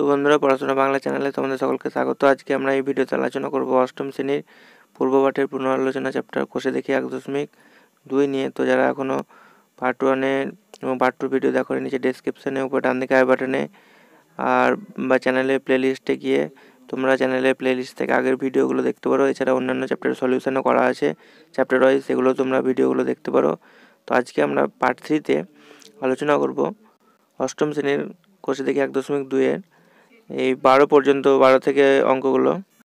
তো বন্ধুরা পড়াশোনা বাংলা চ্যানেলে তোমাদের সকলকে স্বাগত আজকে আমরা এই ভিডিওতে আলোচনা করব অষ্টম শ্রেণীর পূর্বপাঠের পুনরালোচনা চ্যাপ্টার কোষে দেখি এক দশমিক দুই নিয়ে তো যারা এখনও পার্ট ওয়ানে এবং পার্ট টু ভিডিও দেখো নিচে ডেসক্রিপশানে উপর ডান দিকে আই বাটনে আর বা চ্যানেলে প্লেলিস্টে গিয়ে তোমরা চ্যানেলে প্লেলিস্ট থেকে আগের ভিডিওগুলো দেখতে পারো এছাড়া অন্যান্য চ্যাপ্টারের সলিউশনও করা আছে চ্যাপ্টার ওয়াইজ সেগুলো তোমরা ভিডিওগুলো দেখতে পারো তো আজকে আমরা পার্ট থ্রিতে আলোচনা করব অষ্টম শ্রেণীর কোষে দেখি এক দশমিক দুইয়ের এই বারো পর্যন্ত বারো থেকে অঙ্কগুলো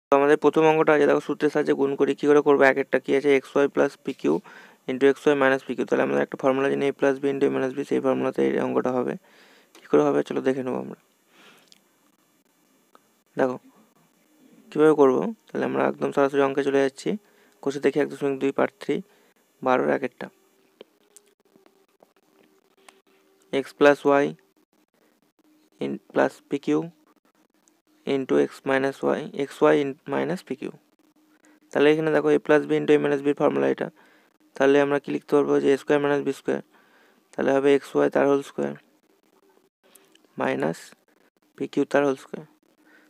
তো আমাদের প্রথম অঙ্কটা আছে দেখো সূত্রের সাহায্যে গুণ করি কী করে করবো এক একটা কী আছে X Y plus P Q into X Y minus P Q তাহলে আমাদের একটা ফর্মুলা জানি A plus B into A minus B সেই ফর্মুলাতে এই অঙ্কটা হবে কী করে হবে চলো দেখে নেবো আমরা দেখো কীভাবে করব তাহলে আমরা একদম সরাসরি অঙ্কে চলে যাচ্ছি কষে দেখি এক দশমিক দুই পার্ট থ্রি বারোর একটা X plus Y plus P Q into X minus Y X Y in minus P Q তাহলে এখানে দেখো A plus B into A minus বির ফর্মুলা এটা তাহলে আমরা কি লিখতে পারবো যে স্কোয়ার মাইনাস বি স্কোয়ার তাহলে হবে এক্স ওয়াই তার whole square minus P Q তার হোল স্কোয়ার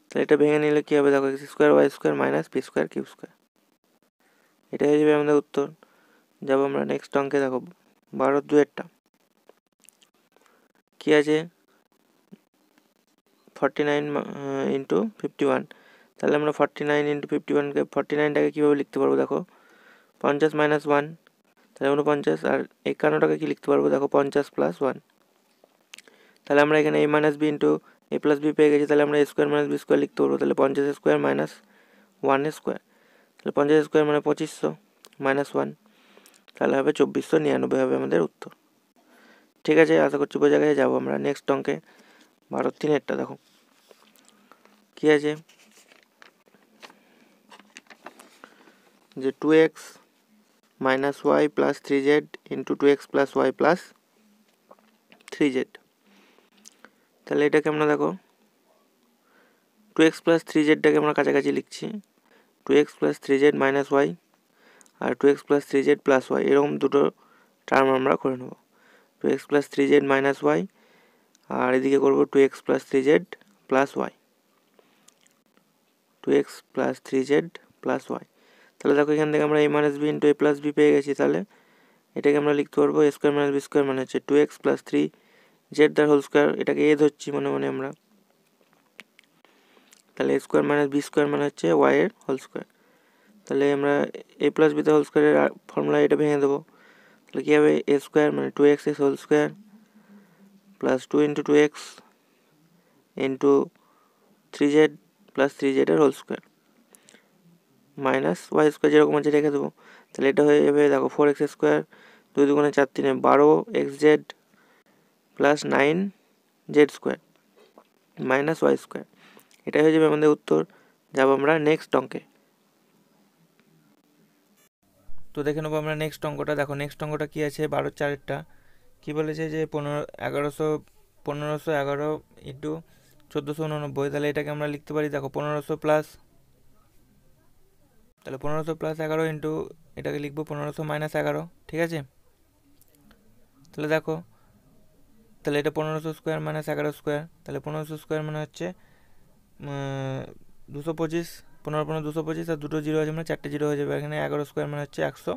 তাহলে এটা ভেঙে নিলে কী হবে দেখো X square Y square minus P square Q square এটা হয়ে যাবে আমাদের উত্তর যাবো আমরা নেক্সট অঙ্কে দেখো বারো দুয়েরটা কী আছে forty nine into fifty one তাহলে আমরা ফর্টি নাইন ইন্টু ফিফটি ওয়ানকে ফর্টি নাইনটাকে কীভাবে লিখতে পারবো দেখো পঞ্চাশ মাইনাস ওয়ান তাহলে উনপঞ্চাশ আর একান্নটাকে কী লিখতে পারবো দেখো পঞ্চাশ প্লাস ওয়ান তাহলে আমরা এখানে A minus B into A plus B পেয়ে গেছি তাহলে আমরা A square minus B square লিখতে পারবো তাহলে পঞ্চাশ স্কোয়ার মাইনাস ওয়ান স্কোয়ার তাহলে পঞ্চাশ স্কোয়ার মানে পঁচিশশো মাইনাস ওয়ান তাহলে হবে চব্বিশশো নিরানব্বই হবে আমাদের উত্তর ঠিক আছে আশা করছি বোঝা গেছে যাবো আমরা নেক্সট অঙ্কে ভারত তিনেরটা দেখো কী আছে যে two X minus Y plus three Z into two X plus Y plus three Z তাহলে এটাকে আমরা দেখো টু এক্স প্লাস থ্রি জেডটাকে আমরা কাছাকাছি লিখছি two X plus three Z minus Y আর two X plus three Z plus Y এরকম দুটো টার্ম আমরা করে নেব two X plus three Z minus Y আর এদিকে করবো two X plus three Z plus Y two X plus three Z plus Y তাহলে দেখো এখান থেকে আমরা A minus B into A plus B পেয়ে গেছি তাহলে এটাকে আমরা লিখতে পারবো A square minus B square মানে হচ্ছে two X plus three Z the whole square এটাকে এ ধরছি মনে মনে আমরা তাহলে A square minus B square মানে হচ্ছে ওয়াই এর হোল স্কোয়ার তাহলে আমরা এ প্লাস বিতে হোল স্কোয়ারের ফর্মুলা এটা ভেঙে দেবো তাহলে কী হবে এ স্কোয়ার মানে টু এক্স এস whole square plus two into two X into three Z plus three জেডের whole square minus Y square যেরকম আছে রেখে দেবো তাহলে এটা হয়ে যাবে দেখো ফোর এক্স স্কোয়ার দুই দুগুণে চার তিনে বারো X Z plus nine Z square minus Y square এটাই হয়ে যাবে আমাদের উত্তর যাব আমরা নেক্সট অঙ্কে তো দেখে নেবো আমরা নেক্সট অঙ্কটা দেখো নেক্সট অঙ্কটা কী আছে বারো চারেরটা কী বলেছে যে পনেরো এগারোশো পনেরোশো এগারো ইন্টু চোদ্দোশো উননব্বই তাহলে এটাকে আমরা লিখতে পারি দেখো পনেরোশো প্লাস তাহলে পনেরোশো প্লাস এগারো ইন্টু এটাকে লিখবো পনেরোশো মাইনাস এগারো ঠিক আছে তাহলে দেখো তাহলে এটা পনেরোশো স্কোয়ার মাইনাস এগারো স্কোয়ার তাহলে পনেরোশো স্কোয়ার মানে হচ্ছে দুশো পঁচিশ পনেরো পনেরো দুশো পঁচিশ আর দুটো জিরো আছে মানে চারটে জিরো হয়ে যাবে এখানে এগারো স্কোয়ার মানে হচ্ছে একশো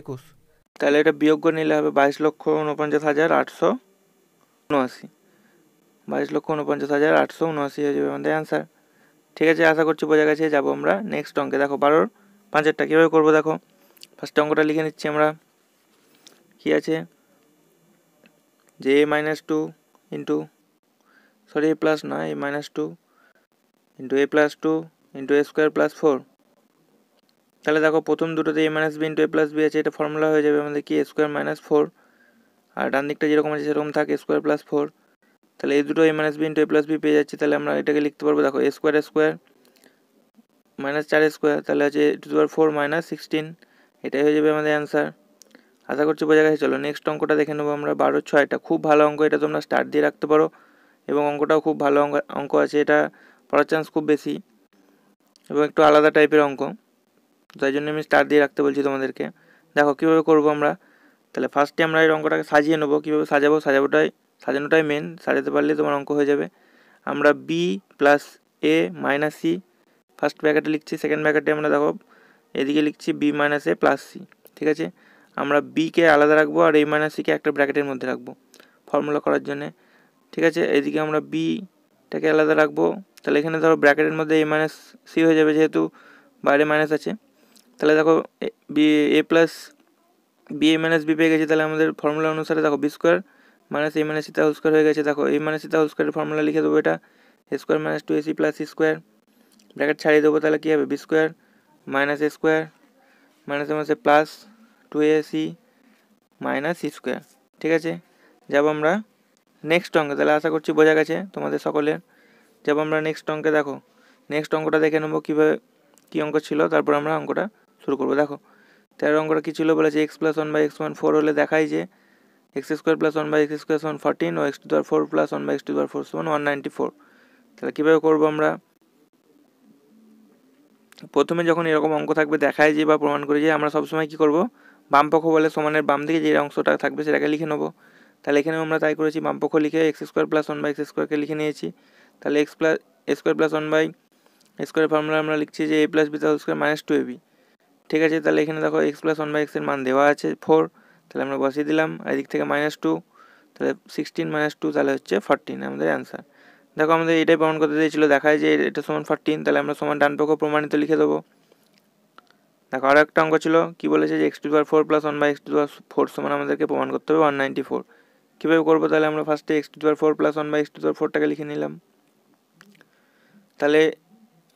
একুশ তাহলে এটা বিয়োগ করে নিলে হবে বাইশ লক্ষ উনপঞ্চাশ হাজার আটশো উনআশি বাইশ লক্ষ উনপঞ্চাশ হাজার আটশো উনআশি হয়ে যাবে আমাদের অ্যান্সার ঠিক আছে আশা করছি বোঝা গেছে যাবো আমরা নেক্সট অঙ্কে দেখো বারোর পাঁচেরটা কীভাবে করবো দেখো ফার্স্ট অঙ্কটা লিখে নিচ্ছি আমরা কী আছে যে A minus two into sorry A plus না A minus two into A plus two into A square plus four তাহলে দেখো প্রথম দুটোতে A minus B into A plus B আছে এটা ফর্মুলা হয়ে যাবে আমাদের কি এ স্কোয়ার মাইনাস ফোর আর ডান দিকটা যেরকম আছে সেরকম থাকে স্কোয়ার প্লাস ফোর তাহলে এই দুটো A minus B into A plus B পেয়ে যাচ্ছি তাহলে আমরা এটাকে লিখতে পারবো দেখো এ স্কোয়ার স্কোয়ার মাইনাস চার স্কোয়ার তাহলে আছে two power four minus sixteen এটাই হয়ে যাবে আমাদের অ্যান্সার আশা করছি বোঝা গেছে চলো নেক্সট অঙ্কটা দেখে নেবো আমরা বারো ছয়টা খুব ভালো অঙ্ক এটা তোমরা স্টার্ট দিয়ে রাখতে পারো এবং অঙ্কটাও খুব ভালো অঙ্ক অঙ্ক আছে এটা পড়ার চান্স খুব বেশি এবং একটু আলাদা টাইপের অঙ্ক তাই জন্য আমি স্টার দিয়ে রাখতে বলছি তোমাদেরকে দেখো কীভাবে করবো আমরা তাহলে ফার্স্টে আমরা এই অঙ্কটাকে সাজিয়ে নেবো কীভাবে সাজাবো সাজাবোটাই সাজানোটাই মেন সাজাতে পারলে তোমার অঙ্ক হয়ে যাবে আমরা B plus A minus C first ব্যাকেটে লিখছি সেকেন্ড ব্যাকেটে আমরা দেখো এদিকে লিখছি B minus A plus C ঠিক আছে আমরা বিকে আলাদা রাখবো আর এই মাইনাস সিকে একটা ব্র্যাকেটের মধ্যে রাখবো ফর্মুলা করার জন্যে ঠিক আছে এদিকে আমরা বিটাকে আলাদা রাখবো তাহলে এখানে ধরো ব্র্যাকেটের মধ্যে এ মাইনাস সি হয়ে যাবে যেহেতু বাইরে মাইনাস আছে তাহলে দেখো B A plus B A minus B পেয়ে গেছি তাহলে আমাদের ফর্মুলা অনুসারে দেখো B square minus A minus সিতা হোল স্কোয়ার হয়ে গেছে দেখো এই মাইনাস সিতা হোল স্কোয়ারের ফর্মুলা লিখে দেবো এটা square minus two AC plus C square bracket ছাড়িয়ে দেবো তাহলে কী হবে B square minus A square minus মাইনাসে plus two AC minus C square ঠিক আছে যাবো আমরা নেক্সট অঙ্কে তাহলে আশা করছি বোঝা গেছে তোমাদের সকলের যাবো আমরা নেক্সট অঙ্কে দেখো নেক্সট অঙ্কটা দেখে নেবো কীভাবে কী অঙ্ক ছিল তারপর আমরা অঙ্কটা শুরু করবো দেখো তেরো অঙ্কটা কী ছিল বলেছে X plus one by X one four হলে দেখায় যে X square plus one by X square সমান ফর্টিন ও এক্স টু দেওয়ার four plus one by X to দেওয়ার ফোর সমান ওয়ান নাইনটি ফোর তাহলে কীভাবে করবো আমরা প্রথমে যখন এরকম অঙ্ক থাকবে দেখায় যে বা প্রমাণ করে যে আমরা সবসময় কী করবো বামপক্ষ বলে সমানের বাম দিকে যে অংশটা থাকবে সেটাকে লিখে নেবো তাহলে এখানেও আমরা তাই করেছি বামপক্ষ লিখে X square plus one by X স্কোয়ারকে লিখে নিয়েছি তাহলে X plus square plus one by square formula আমরা লিখছি যে এ প্লাস বি তাহলে square minus two A B ঠিক আছে তাহলে এখানে দেখো এক্স প্লাস ওয়ান বাই এক্সের মান দেওয়া আছে ফোর তাহলে আমরা বসিয়ে দিলাম এদিক থেকে মাইনাস টু তাহলে সিক্সটিন মাইনাস টু তাহলে হচ্ছে ফর্টিন আমাদের অ্যান্সার দেখো আমাদের এটাই প্রমাণ করতে দিয়েছিলো দেখায় যে এটা সমান ফর্টিন তাহলে আমরা সমান ডান পক্ষ প্রমাণিত লিখে দেবো দেখো আরও একটা অঙ্ক ছিল কী বলেছে যে X to power four plus one by X to power four সমান আমাদেরকে প্রমাণ করতে হবে ওয়ান নাইনটি ফোর কীভাবে করবো তাহলে আমরা ফার্স্টে X to power four plus one by X to power ফোরটাকে লিখে নিলাম তাহলে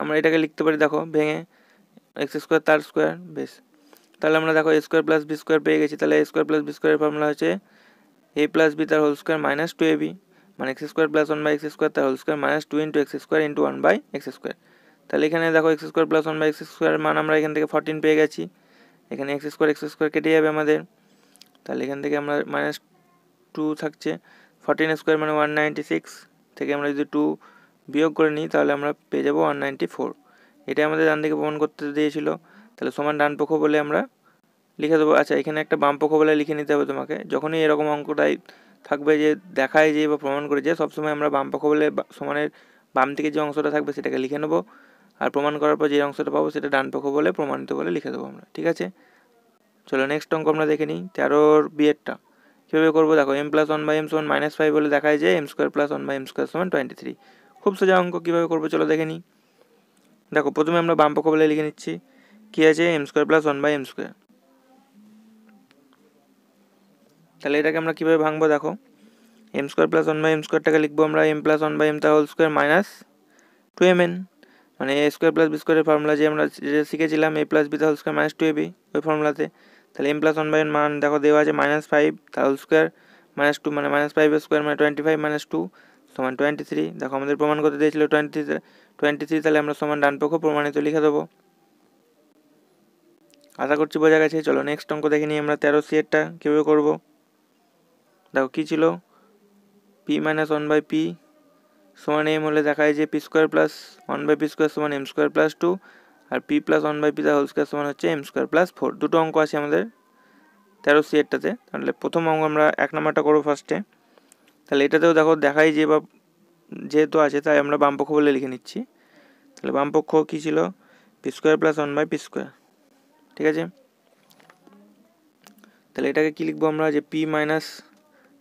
আমরা এটাকে লিখতে পারি দেখো ভেঙে এক্স স্কোয়ার তার স্কোয়ার বেশ তাহলে আমরা দেখো A square plus B square পেয়ে গেছি তাহলে A square plus B square formula হচ্ছে এ প্লাস বি তার whole square minus two A B মানে X square plus one by X square তার whole square minus two into X square into one by X square তাহলে এখানে দেখো X square plus one by X square মান আমরা এখান থেকে fourteen পেয়ে গেছি এখানে এক্স স্কোয়ার এক্স স্কোয়ার কেটে যাবে আমাদের তাহলে এখান থেকে আমরা মাইনাস টু থাকছে ফর্টিন স্কোয়ার মানে ওয়ান নাইনটি সিক্স থেকে আমরা যদি টু বিয়োগ করে নিই তাহলে আমরা পেয়ে যাবো ওয়ান নাইনটি ফোর এটা আমাদের ডান দিকে প্রমাণ করতে দিয়েছিল তাহলে সমান ডান পক্ষ বলে আমরা লিখে দেবো আচ্ছা এখানে একটা বাম পক্ষ বলে লিখে নিতে হবে তোমাকে যখনই এরকম অঙ্কটাই থাকবে যে দেখায় যে বা প্রমাণ করে যে সবসময় আমরা বাম পক্ষ বলে সমানের বাম থেকে যে অংশটা থাকবে সেটাকে লিখে নেবো আর প্রমাণ করার পর যে অংশটা পাবো সেটা ডান পক্ষ বলে প্রমাণিত বলে লিখে দেবো আমরা ঠিক আছে চলো নেক্সট অঙ্ক আমরা দেখে নিই তেরোর বিয়েরটা কীভাবে করবো দেখো M plus one by M সমান মাইনাস ফাইভ বলে দেখায় যে M square plus one by M square সমান টোয়েন্টি থ্রি খুব সোজা অঙ্ক কীভাবে করবো চলো দেখে নিই দেখো প্রথমে আমরা বাম পক্ষ বলে লিখে নিচ্ছি কী আছে M square plus one by M square তাহলে এটাকে আমরা কীভাবে ভাঙবো দেখো M square plus one by M স্কোয়ারটাকে লিখবো আমরা M plus one by M তা whole square minus two M N মানে এ স্কোয়ার প্লাস বি স্কোয়ারের ফর্মুলা যে আমরা যেটা শিখেছিলাম এ প্লাস বি তা whole square minus two A B ওই ফর্মুলাতে তাহলে M plus one by N মান দেখো দেওয়া আছে মাইনাস ফাইভ তা হোল স্কোয়ার মাইনাস টু মানে মাইনাস ফাইভ স্কোয়ার মানে টোয়েন্টি ফাইভ মাইনাস টু সমান টোয়েন্টি থ্রি দেখো আমাদের প্রমাণ করতে দিয়েছিল টোয়েন্টি টোয়েন্টি থ্রি তাহলে আমরা সমান ডান প্রমাণিত লিখে দেবো আশা করছি বোঝা গেছে চলো নেক্সট অঙ্ক দেখে নিই আমরা তেরো সিয়েরটা কীভাবে করবো দেখো কী ছিল P minus one by P সমান এম হলে দেখায় যে P square plus one by P square সমান এম স্কোয়ার প্লাস টু আর P plus one by P the whole square সমান হচ্ছে এম স্কোয়ার প্লাস ফোর দুটো অঙ্ক আছে আমাদের তেরো সিয়েরটাতে তাহলে প্রথম অঙ্ক আমরা এক নম্বরটা করবো ফার্স্টে তাহলে এটাতেও দেখো দেখাই যে বা যেহেতু আছে তাই আমরা বামপক্ষ বলে লিখে নিচ্ছি তাহলে বামপক্ষ কী ছিল P square plus one by P square ঠিক আছে তাহলে এটাকে কি লিখবো আমরা যে পি মাইনাস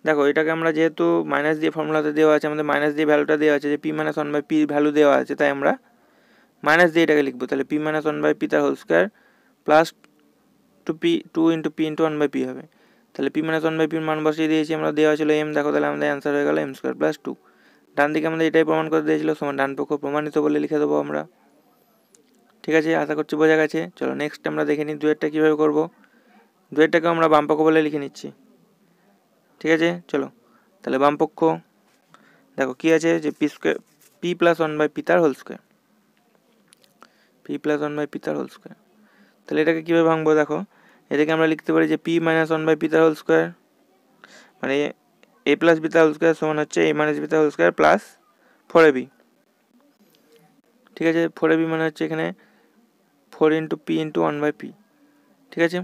দেখো এটাকে আমরা যেহেতু মাইনাস দিয়ে ফর্মুলাতে দেওয়া আছে আমাদের মাইনাস দিয়ে ভ্যালুটা দেওয়া আছে যে P minus one by P value দেওয়া আছে তাই আমরা মাইনাস দিয়ে এটাকে লিখবো তাহলে P minus one by P তার whole square plus two P two into P into one by P হবে তাহলে পি মাইনাস ওয়ান বাই পির মান বসিয়ে দিয়েছি আমরা দেওয়া ছিল এম দেখো তাহলে আমাদের অ্যান্সার হয়ে গেল এম স্কোয়ার প্লাস টু ডান দিকে আমাদের এটাই প্রমাণ করে দিয়েছিল সমান ডান পক্ষ প্রমাণিত বলে লিখে দেবো আমরা ঠিক আছে আশা করছি বোঝা গেছে চলো নেক্সট আমরা দেখে নিই দুয়েরটা কীভাবে করবো দুয়েরটাকে আমরা বামপক্ষ বলে লিখে নিচ্ছি ঠিক আছে চলো তাহলে বামপক্ষ দেখো কি আছে যে P square P plus one by পিতার whole square P plus one by পিতার হোল স্কোয়ার তাহলে এটাকে কীভাবে ভাঙবো দেখো এটাকে আমরা লিখতে পারি যে পি মাইনাস ওয়ান বাই পিতার হোল স্কোয়ার মানে এ প্লাস বিতা হোল স্কোয়ার সমান হচ্ছে এ মাইনাস বিতা whole square plus four B ঠিক আছে ফোর বি মানে হচ্ছে এখানে four into P into one by P ঠিক আছে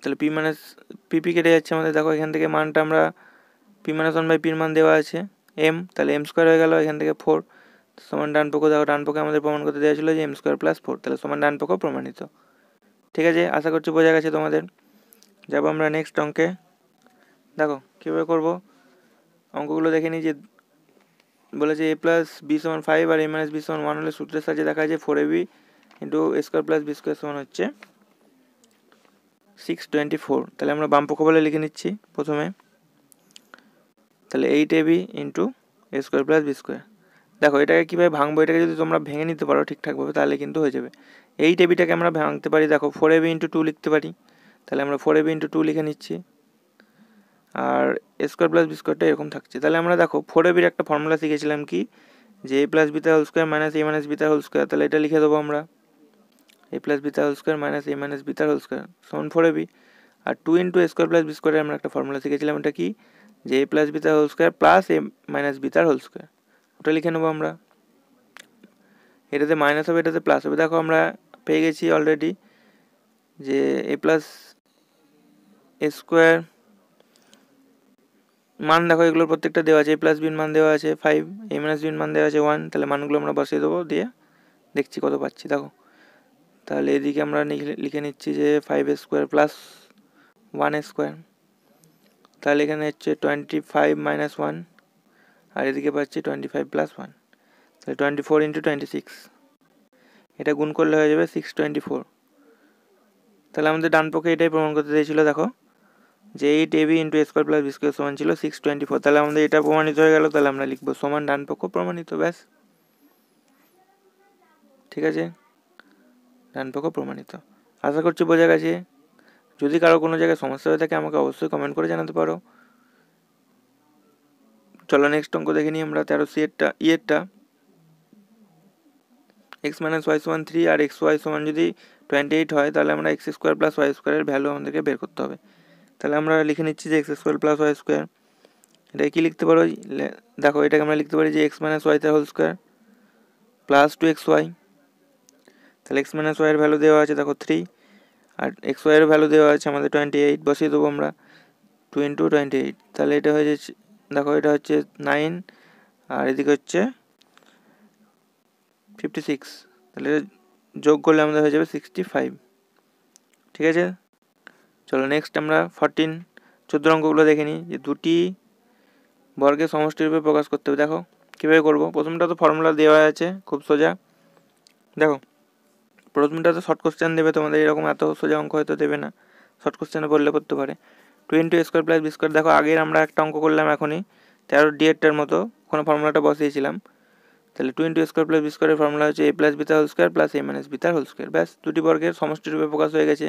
তাহলে পি মাইনাস পিপি কেটে যাচ্ছে আমাদের দেখো এখান থেকে মানটা আমরা পি মাইনাস ওয়ান বাই পির মান দেওয়া আছে এম তাহলে এম স্কোয়ার হয়ে গেল এখান থেকে ফোর সমান ডান দেখো ডানপোকে আমাদের প্রমাণ করতে দেওয়া ছিল যে এম স্কোয়ার প্লাস ফোর তাহলে সমান ডান পক্ষ প্রমাণিত ঠিক আছে আশা করছি বোঝা গেছে তোমাদের যাবো আমরা নেক্সট অঙ্কে দেখো কীভাবে করবো অঙ্কগুলো দেখে নিই যে বলেছে এ প্লাস বি সমান ফাইভ আর এ মাইনাস বি সমান ওয়ান হলে সূত্রের সাহায্যে দেখা যায় four A B into A square plus B square সমান হচ্ছে সিক্স টোয়েন্টি ফোর তাহলে আমরা বাম বলে লিখে নিচ্ছি প্রথমে তাহলে eight A B into A square plus B square দেখো এটাকে কীভাবে ভাঙবো এটাকে যদি তোমরা ভেঙে নিতে পারো ঠিকঠাকভাবে তাহলে কিন্তু হয়ে যাবে এইট এ বিটাকে আমরা ভাঙতে পারি দেখো four A B into two লিখতে পারি তাহলে আমরা four A B into two লিখে নিচ্ছি আর এ স্কোয়ার প্লাস বি স্কোয়ারটা এরকম থাকছে তাহলে আমরা দেখো ফোর এ বির একটা ফর্মুলা শিখেছিলাম কি যে এ প্লাস বিতা whole square minus A minus বিতা হোল স্কোয়ার তাহলে এটা লিখে দেবো আমরা A plus B whole square minus A minus B তার হোল স্কোয়ার সমান ফোর বি আর two into square plus B স্কোয়ারে আমরা একটা ফর্মুলা শিখেছিলাম এটা কি যে A plus B whole square plus A minus B তার হোল স্কোয়ার ওটা লিখে নেবো আমরা এটাতে মাইনাস হবে এটাতে প্লাস হবে দেখো আমরা পেয়ে গেছি অলরেডি যে এ প্লাস এ স্কোয়ার মান দেখো এগুলোর প্রত্যেকটা দেওয়া আছে এ প্লাস বিন মান দেওয়া আছে ফাইভ এ মাইনাস বিন মান দেওয়া আছে ওয়ান তাহলে মানগুলো আমরা বসিয়ে দেবো দিয়ে দেখছি কত পাচ্ছি দেখো তাহলে এদিকে আমরা লিখে নিচ্ছি যে five square plus one square তাহলে এখানে হচ্ছে টোয়েন্টি ফাইভ মাইনাস ওয়ান আর এদিকে পাচ্ছি টোয়েন্টি ফাইভ প্লাস ওয়ান তাহলে twenty four into twenty six এটা গুণ করলে হয়ে যাবে সিক্স টোয়েন্টি ফোর তাহলে আমাদের ডান পক্ষে এটাই প্রমাণ করতে চাইছিল দেখো যে eight A B into square plus B square সমান ছিল সিক্স টোয়েন্টি ফোর তাহলে আমাদের এটা প্রমাণিত হয়ে গেল তাহলে আমরা লিখবো সমান ডান পক্ষ প্রমাণিত ব্যাস ঠিক আছে ডানপক্ষ প্রমাণিত আশা করছি বোঝা গেছে যদি কারো কোনো জায়গায় সমস্যা হয়ে থাকে আমাকে অবশ্যই কমেন্ট করে জানাতে পারো চলো নেক্সট অঙ্ক দেখে নিই আমরা তেরো সি এরটা ইয়েরটা এক্স মাইনাস ওয়াই সমান থ্রি আর এক্স ওয়াই সমান যদি টোয়েন্টি এইট হয় তাহলে আমরা এক্স স্কোয়ার প্লাস ওয়াই স্কোয়ারের ভ্যালু আমাদেরকে বের করতে হবে তাহলে আমরা লিখে নিচ্ছি যে X square plus Y square এটা কী লিখতে পারো দেখো এটাকে আমরা লিখতে পারি যে এক্স মাইনাস ওয়াই তার whole square plus two X Y তাহলে এক্স মাইনাস ওয়াইয়ের ভ্যালু দেওয়া আছে দেখো থ্রি আর এক্স ওয়াইয়ের ভ্যালু দেওয়া আছে আমাদের টোয়েন্টি এইট বসিয়ে দেবো আমরা টু ইন্টু টোয়েন্টি এইট তাহলে এটা হয়ে যাচ্ছে দেখো এটা হচ্ছে নাইন আর এদিকে হচ্ছে ফিফটি সিক্স তাহলে যোগ করলে আমাদের হয়ে যাবে সিক্সটি ফাইভ ঠিক আছে চলো নেক্সট আমরা ফরটিন চোদ্দ অঙ্কগুলো দেখে নিই যে দুটি বর্গের সমষ্টিরূপে প্রকাশ করতে হবে দেখো কীভাবে করবো প্রথমটা তো ফর্মুলা দেওয়া আছে খুব সোজা দেখো প্রথমটা তো শর্ট কোশ্চেন দেবে তোমাদের এরকম এত সোজা অঙ্ক হয়তো দেবে না শর্ট কোশ্চেনে বললে করতে পারে two square plus B square দেখো আগের আমরা একটা অঙ্ক করলাম এখনই তেরো ডিএটার মতো কোনো ফর্মুলাটা বসিয়েছিলাম তাহলে টু স্কোয়ার প্লাস বি স্কোয়ারের ফর্মুলা হচ্ছে এ প্লাস বি তার whole square plus A minus B তার হোল স্কোয়ার ব্যাস দুটি বর্গের সমষ্টিরূপে প্রকাশ হয়ে গেছে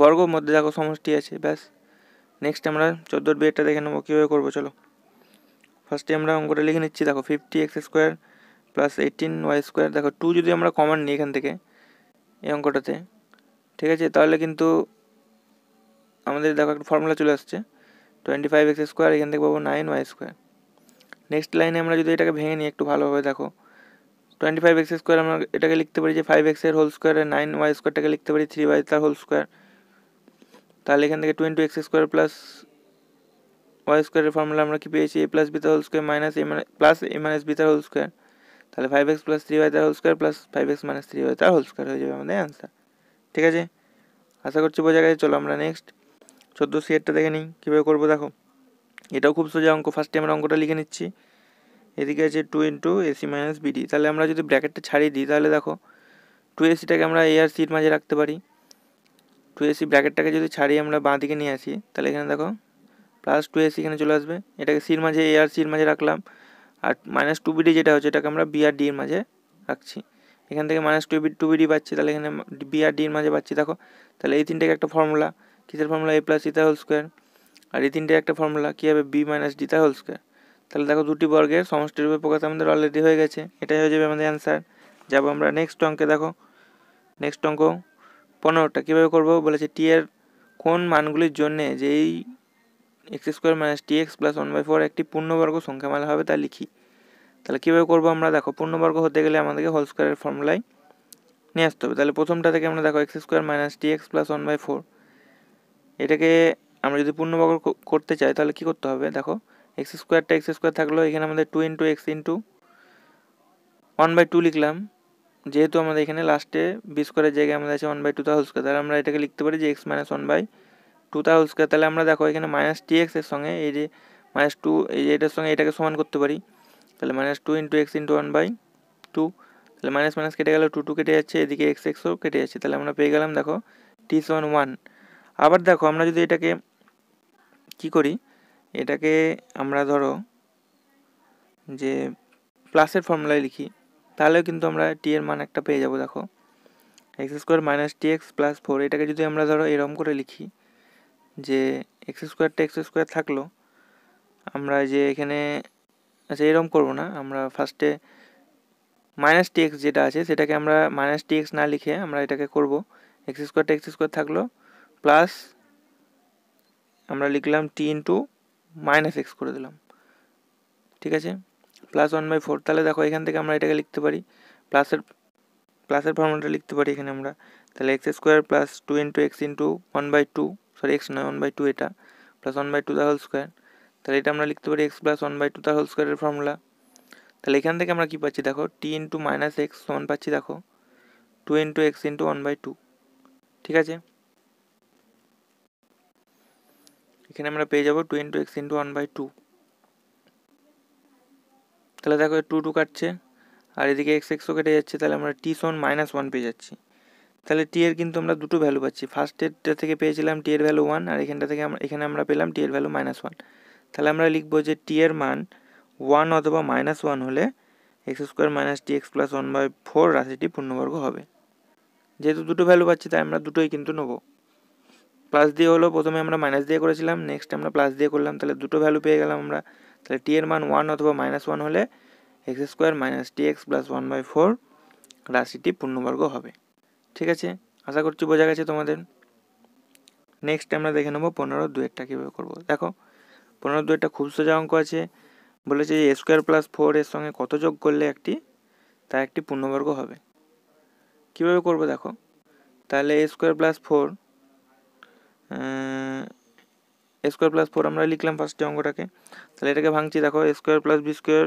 বর্গ মধ্যে দেখো সমষ্টি আছে ব্যাস নেক্সট আমরা চোদ্দোর বিয়েটা দেখে নেবো কীভাবে করবো চলো ফার্স্টে আমরা অঙ্কটা লিখে নিচ্ছি দেখো fifty X square plus eighteen Y square দেখো টু যদি আমরা কমান নিই এখান থেকে এই অঙ্কটাতে ঠিক আছে তাহলে কিন্তু আমাদের দেখো একটা ফর্মুলা চলে আসছে টোয়েন্টি ফাইভ এক্স স্কোয়ার এখান থেকে পাবো নাইন ওয়াই স্কোয়ার নেক্সট লাইনে আমরা যদি এটাকে ভেঙে নিই একটু ভালোভাবে দেখো টোয়েন্টি ফাইভ এক্স স্কোয়ার আমরা এটাকে লিখতে পারি যে ফাইভ এক্সের হোল স্কোয়ারে নাইন ওয়াই স্কোয়ারটাকে লিখতে পারি থ্রি ওয়াই তার হোল স্কোয়ার তাহলে এখান থেকে twenty X square plus Y স্কোয়ারের ফর্মুলা আমরা কি পেয়েছি এ প্লাস বিতার হোল স্কোয়ার মাইনাস মানে প্লাস এম বি বিতার হোল স্কোয়ার তাহলে five X plus three Y তার whole square plus five X minus three Y তার হোল স্কোয়ার হয়ে যাবে আমাদের অ্যান্সার ঠিক আছে আশা করছি বোঝা গেছে চলো আমরা নেক্সট চোদ্দো সিয়ারটা দেখে নিই কীভাবে করবো দেখো এটাও খুব সোজা অঙ্ক ফার্স্টে আমরা অঙ্কটা লিখে নিচ্ছি এদিকে আছে two into A C minus B D তাহলে আমরা যদি ব্র্যাকেটটা ছাড়িয়ে দিই তাহলে দেখো টু এসিটাকে আমরা এ আর সির মাঝে রাখতে পারি টু এসি ব্র্যাকেটটাকে যদি ছাড়িয়ে আমরা বাঁ দিকে নিয়ে আসি তাহলে এখানে দেখো প্লাস টু এসি এখানে চলে আসবে এটাকে সির মাঝে এ আর সির মাঝে রাখলাম আর মাইনাস টু বিডি যেটা হচ্ছে এটাকে আমরা বি ডির মাঝে রাখছি এখান থেকে minus two B two B D পাচ্ছি তাহলে এখানে বি আর ডির মাঝে পাচ্ছি দেখো তাহলে এই তিনটাকে একটা ফর্মুলা কীসের ফর্মুলা এ প্লাস ইতার হোল স্কোয়ার আর এই তিনটে একটা ফর্মুলা কী হবে B minus D whole square তাহলে দেখো দুটি বর্গের সমষ্টিরূপে প্রকাশ আমাদের অলরেডি হয়ে গেছে এটাই হয়ে যাবে আমাদের অ্যান্সার যাবো আমরা নেক্সট অঙ্কে দেখো নেক্সট অঙ্ক পনেরোটা কীভাবে করবো বলেছে টি এর কোন মানগুলির জন্যে যে এই X square minus T X plus one by four একটি পূর্ণবর্গ সংখ্যামালা হবে তা লিখি তাহলে কীভাবে করবো আমরা দেখো পূর্ণবর্গ হতে গেলে আমাদেরকে হোল স্কোয়ারের ফর্মুলায় নিয়ে আসতে হবে তাহলে প্রথমটা থেকে আমরা দেখো X square minus T X plus one by four এটাকে আমরা যদি পূর্ণবর্গ করতে চাই তাহলে কী করতে হবে দেখো এক্স স্কোয়ারটা এক্স স্কোয়ার থাকলো এখানে আমাদের two into X into one by two লিখলাম যেহেতু আমাদের এখানে লাস্টে বি স্কোয়ারের জায়গায় আমাদের আছে ওয়ান বাই টু তা হোল স্কোয়ার তাহলে আমরা এটাকে লিখতে পারি যে X minus one by two তার স্কোয়ার তাহলে আমরা দেখো এখানে মাইনাস টি এক্সের সঙ্গে এই যে মাইনাস টু এই যে এটার সঙ্গে এটাকে সমান করতে পারি তাহলে minus two into X into one by two তাহলে মাইনাস মাইনাস কেটে গেল টু টু কেটে যাচ্ছে এদিকে এক্স এক্সও কেটে যাচ্ছে তাহলে আমরা পেয়ে গেলাম দেখো টি সমান ওয়ান আবার দেখো আমরা যদি এটাকে কি করি এটাকে আমরা ধরো যে প্লাসের ফর্মুলায় লিখি তাহলেও কিন্তু আমরা টি এর মান একটা পেয়ে যাবো দেখো X square minus T X plus four এটাকে যদি আমরা ধরো এরম করে লিখি যে এক্স স্কোয়ারটা এক্স স্কোয়ার থাকলো আমরা যে এখানে আচ্ছা এরম করবো না আমরা ফার্স্টে মাইনাস টি এক্স যেটা আছে সেটাকে আমরা মাইনাস টি এক্স না লিখে আমরা এটাকে করব এক্স স্কোয়ারটা এক্স স্কোয়ার থাকলো প্লাস আমরা লিখলাম টি ইন্টু মাইনাস এক্স করে দিলাম ঠিক আছে প্লাস ওয়ান বাই ফোর তাহলে দেখো এখান থেকে আমরা এটাকে লিখতে পারি প্লাসের প্লাসের ফর্মুলাটা লিখতে পারি এখানে আমরা তাহলে X square plus two into X into one by two sorry X নয় ওয়ান বাই টু এটা plus one by two the whole square তাহলে এটা আমরা লিখতে পারি X plus one by two the whole স্কোয়ারের ফর্মুলা তাহলে এখান থেকে আমরা কী পাচ্ছি দেখো T into minus X one পাচ্ছি দেখো two into X into one by two ঠিক আছে এখানে আমরা পেয়ে যাবো two into X into one by two তাহলে দেখো টু টু কাটছে আর এদিকে এক্স এক্সও কেটে যাচ্ছে তাহলে আমরা টি সোন মাইনাস ওয়ান পেয়ে যাচ্ছি তাহলে টি এর কিন্তু আমরা দুটো ভ্যালু পাচ্ছি ফার্স্টেরটা থেকে পেয়েছিলাম টি এর ভ্যালু ওয়ান আর এখানটা থেকে আমরা এখানে আমরা পেলাম টি এর ভ্যালু মাইনাস ওয়ান তাহলে আমরা লিখবো যে টি এর মান ওয়ান অথবা মাইনাস ওয়ান হলে X square minus T X plus one by four রাশিটি পূর্ণবর্গ হবে যেহেতু দুটো ভ্যালু পাচ্ছি তাই আমরা দুটোই কিন্তু নেবো প্লাস দিয়ে হলো প্রথমে আমরা মাইনাস দিয়ে করেছিলাম নেক্সট আমরা প্লাস দিয়ে করলাম তাহলে দুটো ভ্যালু পেয়ে গেলাম আমরা তাহলে টি এর মান ওয়ান অথবা মাইনাস ওয়ান হলে X square minus T X plus one by four রাশিটি পূর্ণবর্গ হবে ঠিক আছে আশা করছি বোঝা গেছে তোমাদের নেক্সট আমরা দেখে নেবো পনেরো দুয়েরটা কীভাবে করবো দেখো পনেরো দুয়েরটা খুব সোজা অঙ্ক আছে বলেছে যে স্কোয়ার প্লাস ফোর এর সঙ্গে কত যোগ করলে একটি তা একটি পূর্ণবর্গ হবে কিভাবে করব দেখো তাহলে square plus four square plus four আমরা লিখলাম ফার্স্ট অঙ্কটাকে তাহলে এটাকে ভাঙছি দেখো square plus B square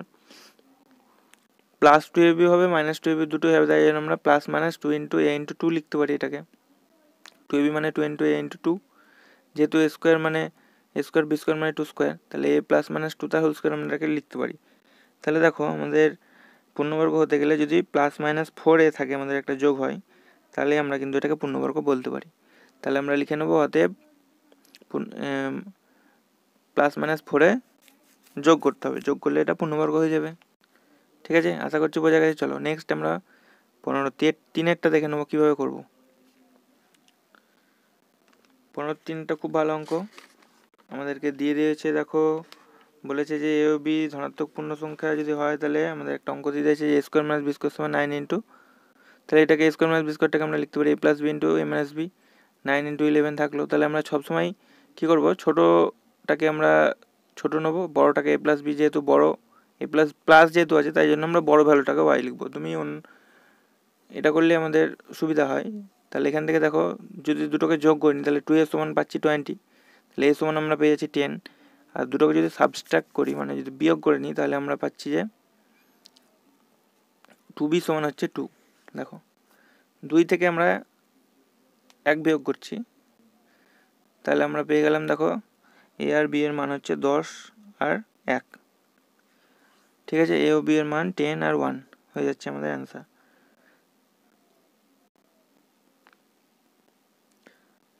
plus two A B হবে মাইনাস টু এবি দুটোই হবে তাই জন্য আমরা plus minus two into A into two লিখতে পারি এটাকে টু এবি মানে two into A into two যেহেতু স্কোয়ার মানে স্কোয়ার বি স্কোয়ার মানে টু স্কোয়ার তাহলে এ প্লাস মাইনাস টু তার হোল স্কোয়ার আমরা এটাকে লিখতে পারি তাহলে দেখো আমাদের পূর্ণবর্গ হতে গেলে যদি প্লাস মাইনাস ফোর এ থাকে আমাদের একটা যোগ হয় তাহলে আমরা কিন্তু এটাকে পূর্ণবর্গ বলতে পারি তাহলে আমরা লিখে নেবো অতএব প্লাস মাইনাস ফোরে যোগ করতে হবে যোগ করলে এটা পূর্ণবর্গ হয়ে যাবে ঠিক আছে আশা করছি বোঝা গেছে চলো নেক্সট আমরা পনেরো তিনেরটা দেখে নেবো কীভাবে করব পনেরো তিনটা খুব ভালো অঙ্ক আমাদেরকে দিয়ে দিয়েছে দেখো বলেছে যে এ বি ধনাত্মক পূর্ণ সংখ্যা যদি হয় তাহলে আমাদের একটা অঙ্ক দিয়ে দিয়েছে যে স্কোয়ার মাইনাস বি সময় সমান নাইন ইন্টু তাহলে এটাকে স্কোয়ার মাইনাস বি আমরা লিখতে পারি A plus B into A B nine into eleven থাকলো তাহলে আমরা সবসময় কী করবো ছোটোটাকে আমরা ছোটো নেবো বড়োটাকে এ প্লাস বি যেহেতু বড়ো এ প্লাস প্লাস যেহেতু আছে তাই জন্য আমরা বড় ভ্যালুটাকে ওয়াই লিখবো তুমি এটা করলে আমাদের সুবিধা হয় তাহলে এখান থেকে দেখো যদি দুটোকে যোগ করি তাহলে টু এ সমান পাচ্ছি টোয়েন্টি তাহলে এ সমান আমরা পেয়ে যাচ্ছি টেন আর দুটোকে যদি সাবস্ট্রাক্ট করি মানে যদি বিয়োগ করে নিই তাহলে আমরা পাচ্ছি যে টু বি সমান হচ্ছে টু দেখো দুই থেকে আমরা এক বিয়োগ করছি তাহলে আমরা পেয়ে গেলাম দেখো এ আর বি এর মান হচ্ছে দশ আর এক ঠিক আছে এ ও বি এর মান টেন আর ওয়ান হয়ে যাচ্ছে আমাদের অ্যান্সার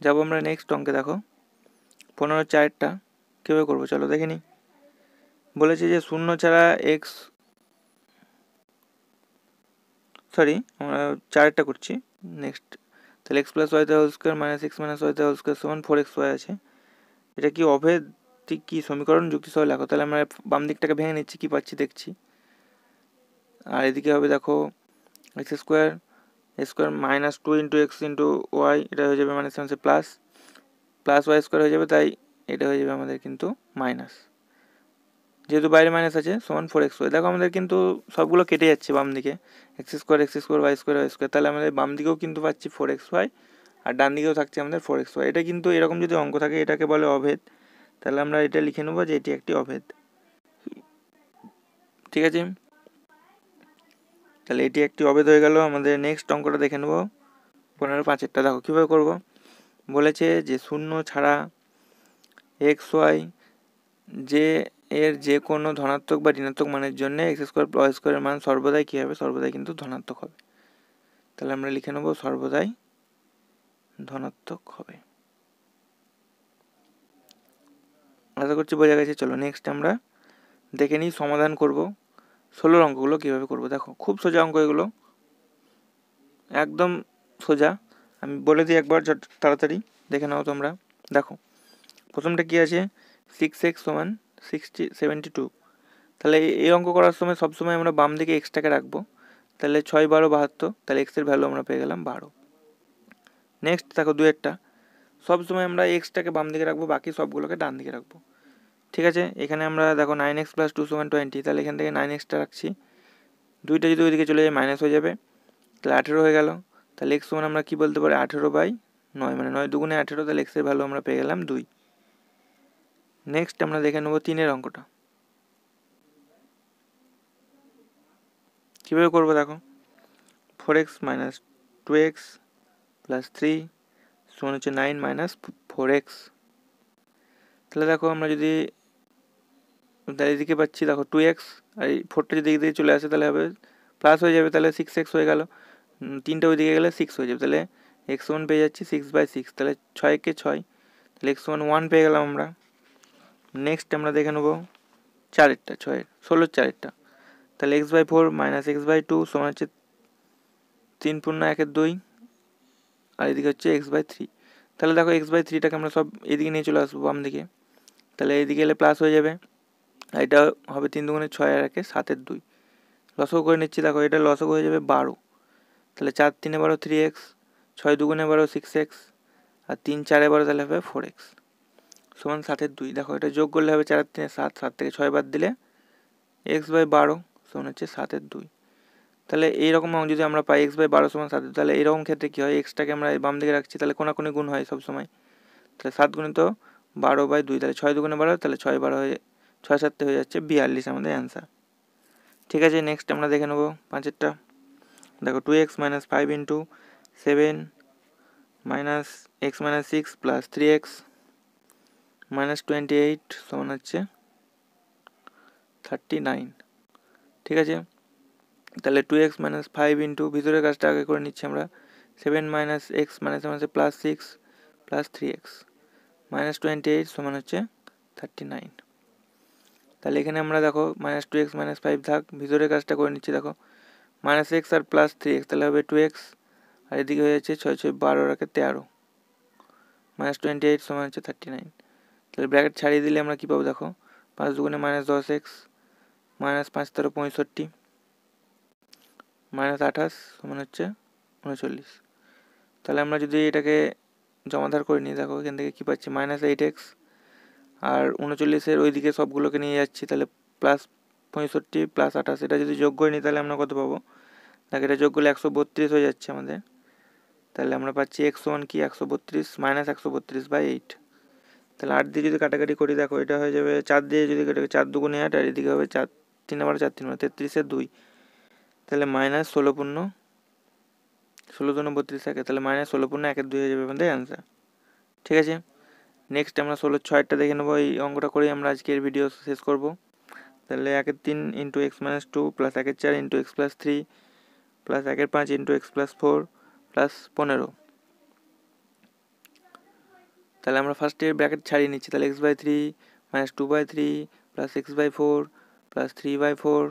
যাবো আমরা নেক্সট অঙ্কে দেখো পনেরো চারটা কীভাবে করবো চলো দেখে নিই বলেছে যে শূন্য ছাড়া এক্স সরি আমরা চারটা করছি নেক্সট তাহলে X plus Y whole square minus X minus Y whole square সমান ফোর এক্স ওয়াই আছে এটা কি অভেদ পাঁচটি কি সমীকরণ যুক্তিসহ লেখো তাহলে আমরা বাম দিকটাকে ভেঙে নিচ্ছি কি পাচ্ছি দেখছি আর এদিকে হবে দেখো X square square minus two into X into Y এটা হয়ে যাবে মাইনাস হচ্ছে প্লাস প্লাস ওয়াই স্কোয়ার হয়ে যাবে তাই এটা হয়ে যাবে আমাদের কিন্তু মাইনাস যেহেতু বাইরে মাইনাস আছে সমান ফোর এক্স ওয়াই দেখো আমাদের কিন্তু সবগুলো কেটে যাচ্ছে বাম দিকে X square X square Y square Y square তাহলে আমাদের বাম দিকেও কিন্তু পাচ্ছি ফোর এক্স ওয়াই আর ডান দিকেও থাকছে আমাদের ফোর এক্স ওয়াই এটা কিন্তু এরকম যদি অঙ্ক থাকে এটাকে বলে অভেদ তাহলে আমরা এটা লিখে নেব যে এটি একটি অভেদ ঠিক আছে তাহলে এটি একটি অভেদ হয়ে গেল আমাদের নেক্সট অঙ্কটা দেখে নেব পনেরো পাঁচেরটা দেখো কীভাবে করব বলেছে যে শূন্য ছাড়া এক্স ওয়াই যে এর যে কোনো ধনাত্মক বা ঋণাত্মক মানের জন্য এক্স স্কোয়ার প্লাস স্কোয়ারের মান সর্বদাই কী হবে সর্বদাই কিন্তু ধনাত্মক হবে তাহলে আমরা লিখে নেব সর্বদাই ধনাত্মক হবে আশা করছি বোঝা গেছে চলো নেক্সট আমরা দেখে নিই সমাধান করব ষোলোর অঙ্কগুলো কীভাবে করব দেখো খুব সোজা অঙ্ক এগুলো একদম সোজা আমি বলে দিই একবার তাড়াতাড়ি দেখে নাও তোমরা দেখো প্রথমটা কি আছে সিক্স এক্স সমান সিক্সটি সেভেন্টি টু তাহলে এই অঙ্ক করার সময় সবসময় আমরা বাম দিকে এক্সটাকে রাখবো তাহলে ছয় বারো বাহাত্তর তাহলে এক্সের ভ্যালু আমরা পেয়ে গেলাম বারো নেক্সট দেখো দুয়েরটা সবসময় আমরা এক্সটাকে বাম দিকে রাখবো বাকি সবগুলোকে ডান দিকে রাখবো ঠিক আছে এখানে আমরা দেখো নাইন এক্স প্লাস টু সমান টোয়েন্টি তাহলে এখান থেকে নাইন এক্সটা রাখছি দুইটা যদি ওইদিকে চলে যায় মাইনাস হয়ে যাবে তাহলে আঠেরো হয়ে গেল তাহলে এক্স সমান আমরা কী বলতে পারি আঠেরো বাই নয় মানে নয় দুগুণে আঠেরো তাহলে এক্সের ভ্যালু আমরা পেয়ে গেলাম দুই নেক্সট আমরা দেখে নেবো তিনের অঙ্কটা কীভাবে করবো দেখো four X minus two X plus three সমান হচ্ছে নাইন মাইনাস ফোর এক্স তাহলে দেখো আমরা যদি তাহলে এদিকে পাচ্ছি দেখো টু এক্স আর এই ফোরটা যদি এদিকে চলে আসে তাহলে হবে প্লাস হয়ে যাবে তাহলে সিক্স এক্স হয়ে গেল তিনটা ওইদিকে গেলে সিক্স হয়ে যাবে তাহলে এক্স ওয়ান পেয়ে যাচ্ছি সিক্স বাই সিক্স তাহলে ছয়কে ছয় তাহলে এক্স ওয়ান ওয়ান পেয়ে গেলাম আমরা নেক্সট আমরা দেখে নেবো চারেরটা ছয়ের ষোলোর চারেরটা তাহলে X by four minus X by two সমান হচ্ছে তিন পূর্ণ একের দুই আর এদিকে হচ্ছে এক্স বাই থ্রি তাহলে দেখো এক্স বাই থ্রিটাকে আমরা সব এদিকে নিয়ে চলে আসবো বাম দিকে তাহলে এদিকে এলে প্লাস হয়ে যাবে এটা হবে তিন দুগুণে ছয় আর একে সাতের দুই লসও করে নিচ্ছি দেখো এটা লসও হয়ে যাবে বারো তাহলে চার তিনে বারো থ্রি এক্স ছয় দুগুণে বারো সিক্স এক্স আর তিন চারে বারো তাহলে হবে ফোর এক্স সমান সাতের দুই দেখো এটা যোগ করলে হবে চার তিনে সাত সাত থেকে ছয় বাদ দিলে এক্স বাই বারো সমান হচ্ছে সাতের দুই তাহলে এইরকম অঙ্ক যদি আমরা পাই এক্স বাই বারো সমান সাত তাহলে এইরকম ক্ষেত্রে কী হয় এক্সটাকে আমরা বাম দিকে রাখছি তাহলে কোনো গুণ হয় সবসময় তাহলে সাত গুণে তো বারো বাই দুই তাহলে ছয় দুগুণে বারো তাহলে ছয় বারো হয়ে ছয় সাতটা হয়ে যাচ্ছে বিয়াল্লিশ আমাদের অ্যান্সার ঠিক আছে নেক্সট আমরা দেখে নেবো পাঁচেরটা দেখো two X minus five into seven minus X minus six plus three X minus twenty eight সমান হচ্ছে থার্টি নাইন ঠিক আছে তাহলে two X minus five into ভিতরের কাজটা আগে করে নিচ্ছি আমরা seven minus X minus minus plus six plus three X minus twenty eight সমান হচ্ছে থার্টি নাইন তাহলে এখানে আমরা দেখো minus two X minus five থাক ভিতরে কাজটা করে নিচ্ছি দেখো মাইনাস এক্স আর প্লাস থ্রি এক্স তাহলে হবে টু এক্স আর এদিকে হয়ে যাচ্ছে ছয় ছয় বারো রাখে তেরো মাইনাস টোয়েন্টি এইট সমান হচ্ছে থার্টি নাইন তাহলে ব্র্যাকেট ছাড়িয়ে দিলে আমরা কী পাবো দেখো পাঁচ দুগুণে মাইনাস দশ এক্স মাইনাস পাঁচ তেরো পঁয়ষট্টি মাইনাস আঠাশ সমান হচ্ছে উনচল্লিশ তাহলে আমরা যদি এটাকে জমাধার করে নিই দেখো এখান থেকে কী পাচ্ছি মাইনাস এইট এক্স আর উনচল্লিশের ওই দিকে সবগুলোকে নিয়ে যাচ্ছি তাহলে প্লাস পঁয়ষট্টি প্লাস আঠাশ এটা যদি যোগ নিই তাহলে আমরা কত পাবো দেখ এটা যোগ করলে একশো বত্রিশ হয়ে যাচ্ছে আমাদের তাহলে আমরা পাচ্ছি একশো ওয়ান কি একশো বত্রিশ মাইনাস একশো বত্রিশ বাই এইট তাহলে আট দিয়ে যদি কাটাকাটি করি দেখো এটা হয়ে যাবে চার দিয়ে যদি কেটে চার দুগুণে আট আর এদিকে হবে চার তিন নাম্বার চার তিন মানে তেত্রিশে দুই তাহলে মাইনাস ষোলো পূর্ণ ষোলো জন্য বত্রিশ থাকে তাহলে মাইনাস ষোলো পূর্ণ একের দুই হয়ে যাবে আমাদের অ্যান্সার ঠিক আছে নেক্সট আমরা ষোলো ছয়টা দেখে নেবো এই অঙ্কটা করেই আমরা আজকের ভিডিও শেষ করব তাহলে একের তিন into X minus two plus একের চার into X plus three plus একের পাঁচ into X plus four plus পনেরো তাহলে আমরা ফার্স্ট ফার্স্টে ব্র্যাকেট ছাড়িয়ে নিচ্ছি তাহলে X by three minus two by three plus X by four plus three by four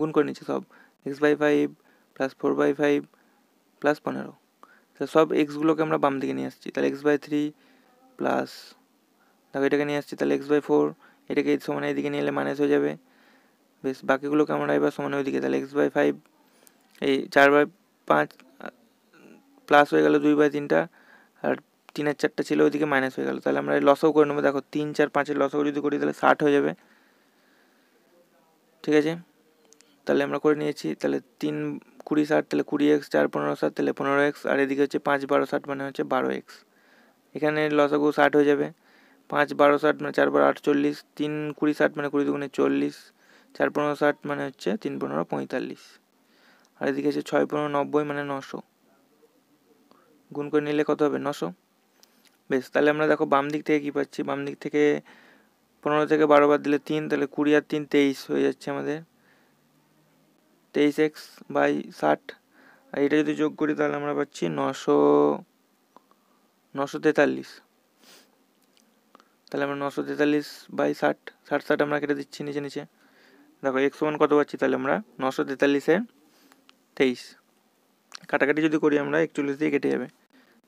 গুণ করে নিচ্ছি সব X by five plus four by five plus পনেরো তাহলে সব এক্সগুলোকে আমরা বাম দিকে নিয়ে আসছি তাহলে এক্স বাই থ্রি প্লাস দেখো এটাকে নিয়ে আসছি তাহলে এক্স বাই ফোর এটাকে সমান এদিকে নিয়ে এলে মাইনাস হয়ে যাবে বেশ বাকিগুলোকে আমরা এবার সমান ওইদিকে তাহলে এক্স বাই ফাইভ এই চার বাই পাঁচ প্লাস হয়ে গেল দুই বাই তিনটা আর তিন আর চারটা ছিল ওইদিকে মাইনাস হয়ে গেল তাহলে আমরা লসও করে নেবো দেখো তিন চার পাঁচের লসও যদি করি তাহলে ষাট হয়ে যাবে ঠিক আছে তাহলে আমরা করে নিয়েছি তাহলে তিন কুড়ি ষাট তাহলে কুড়ি এক্স চার পনেরো ষাট তাহলে পনেরো এক্স আর এদিকে হচ্ছে পাঁচ বারো ষাট মানে হচ্ছে বারো এক্স এখানে লসাগু ষাট হয়ে যাবে পাঁচ বারো ষাট মানে চার বারো আটচল্লিশ তিন কুড়ি ষাট মানে কুড়ি দুগুণে চল্লিশ চার পনেরো ষাট মানে হচ্ছে তিন পনেরো পঁয়তাল্লিশ আর এদিকে আছে ছয় পনেরো নব্বই মানে নশো গুণ করে নিলে কত হবে নশো বেশ তাহলে আমরা দেখো বাম দিক থেকে কী পাচ্ছি বাম দিক থেকে পনেরো থেকে বারো বার দিলে তিন তাহলে কুড়ি আর তিন তেইশ হয়ে যাচ্ছে আমাদের তেইশ এক্স বাই ষাট আর এটা যদি যোগ করি তাহলে আমরা পাচ্ছি নশো নশো তেতাল্লিশ তাহলে আমরা নশো তেতাল্লিশ বাই ষাট ষাট ষাট আমরা কেটে দিচ্ছি নিচে নিচে দেখো একশো ওয়ান কত পাচ্ছি তাহলে আমরা নশো তেতাল্লিশে তেইশ কাটাকাটি যদি করি আমরা একচল্লিশ দিয়ে কেটে যাবে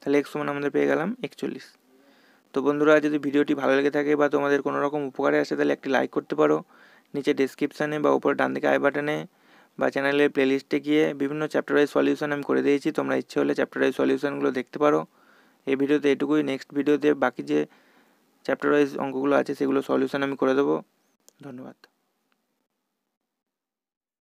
তাহলে এক সমান আমাদের পেয়ে গেলাম একচল্লিশ তো বন্ধুরা যদি ভিডিওটি ভালো লেগে থাকে বা তোমাদের কোনো রকম উপকারে আসে তাহলে একটি লাইক করতে পারো নিচে ডিসক্রিপশানে বা উপরে ডান দিকে আই বাটনে বা চ্যানেলের প্লেলিস্টে গিয়ে বিভিন্ন চ্যাপ্টার ওয়াইজ সলিউশন আমি করে দিয়েছি তোমরা ইচ্ছে হলে চ্যাপ্টার ওয়াইজ সলিউশনগুলো দেখতে পারো এই ভিডিওতে এটুকুই নেক্সট ভিডিওতে বাকি যে চ্যাপ্টার ওয়াইজ অঙ্কগুলো আছে সেগুলো সলিউশন আমি করে দেবো ধন্যবাদ